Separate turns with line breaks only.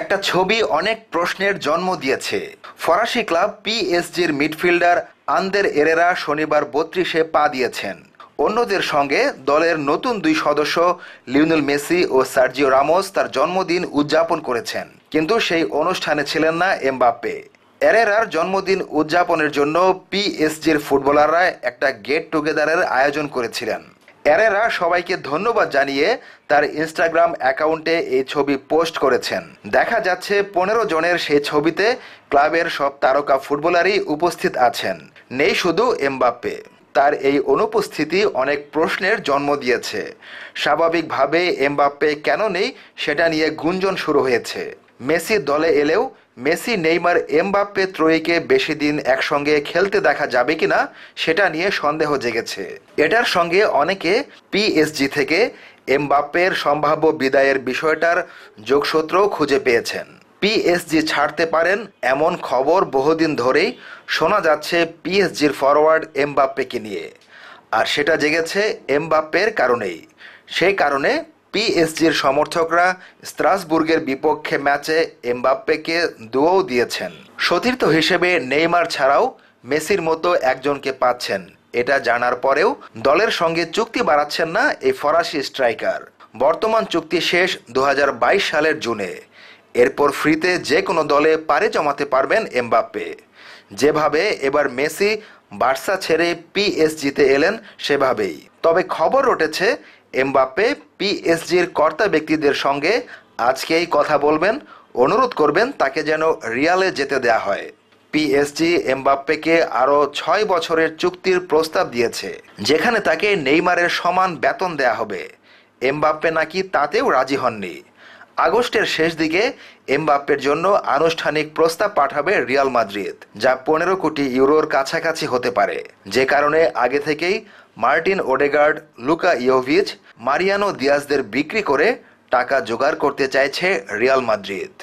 একটা ছবি অনেক প্রশ্নের জন্ম দিয়েছে ফরাসি ক্লাব পিএসজির মিডফিল্ডার আন্দের এরেরা শনিবার বত্রিশে পা দিয়েছেন অন্যদের সঙ্গে দলের নতুন দুই সদস্য লিওনেল মেসি ও সার্জিও রামোস তার জন্মদিন উদযাপন করেছেন কিন্তু সেই অনুষ্ঠানে ছিলেন না এমবাপ্পে এরেরার জন্মদিন উদযাপনের জন্য পিএসজির ফুটবলাররা একটা গেট টুগেদারের আয়োজন করেছিলেন অ্যারেরা সবাইকে ধন্যবাদ জানিয়ে তার ইনস্টাগ্রাম অ্যাকাউন্টে এই ছবি পোস্ট করেছেন দেখা যাচ্ছে পনেরো জনের সেই ছবিতে ক্লাবের সব তারকা ফুটবলারই উপস্থিত আছেন নেই শুধু এমবাপ্পে তার এই অনুপস্থিতি অনেক প্রশ্নের জন্ম দিয়েছে স্বাভাবিকভাবে এমবাপ্পে কেন নেই সেটা নিয়ে গুঞ্জন শুরু হয়েছে মেসি দলে এলেও মেসি নেইমার এমবাপ্পে ত্রয়ীকে বেশি দিন একসঙ্গে খেলতে দেখা যাবে কিনা সেটা নিয়ে সন্দেহ জেগেছে এটার সঙ্গে অনেকে পিএসজি থেকে এমবাপ্পের সম্ভাব্য বিদায়ের বিষয়টার যোগসূত্রও খুঁজে পেয়েছেন পিএসজি ছাড়তে পারেন এমন খবর বহুদিন ধরেই শোনা যাচ্ছে পিএসজির ফরওয়ার্ড এমবাপ্পেকে নিয়ে আর সেটা জেগেছে এমবাপ্পের কারণেই সেই কারণে পিএসজির সমর্থকরা স্ত্রাসবুর্গের বিপক্ষে ম্যাচে এমবাপ্পেকে দুও দিয়েছেন সতীর্থ হিসেবে নেইমার ছাড়াও মেসির মতো একজনকে পাচ্ছেন এটা জানার পরেও দলের সঙ্গে চুক্তি বাড়াচ্ছেন না এই ফরাসি স্ট্রাইকার বর্তমান চুক্তি শেষ দু সালের জুনে এরপর ফ্রিতে যে কোনো দলে পারে জমাতে পারবেন এমবাপ্পে যেভাবে এবার মেসি বার্সা ছেড়ে পিএসজিতে এলেন সেভাবেই তবে খবর উঠেছে এমবাপ্পে পিএসজির কর্তা ব্যক্তিদের সঙ্গে আজকেই কথা বলবেন অনুরোধ করবেন তাকে যেন রিয়ালে যেতে দেয়া হয় পিএসজি এমবাপ্পেকে আরও ছয় বছরের চুক্তির প্রস্তাব দিয়েছে যেখানে তাকে নেইমারের সমান বেতন দেয়া হবে এমবাপ্পে নাকি তাতেও রাজি হননি আগস্টের শেষ দিকে এমবাপ্পের জন্য আনুষ্ঠানিক প্রস্তাব পাঠাবে রিয়াল মাদ্রিদ যা পনেরো কোটি ইউরোর কাছাকাছি হতে পারে যে কারণে আগে থেকেই Martin Odegaard Luka Jovic Mariano দিয়াজদের বিক্রি করে টাকা জোগাড় করতে চাইছে রিয়াল মাদ্রিদ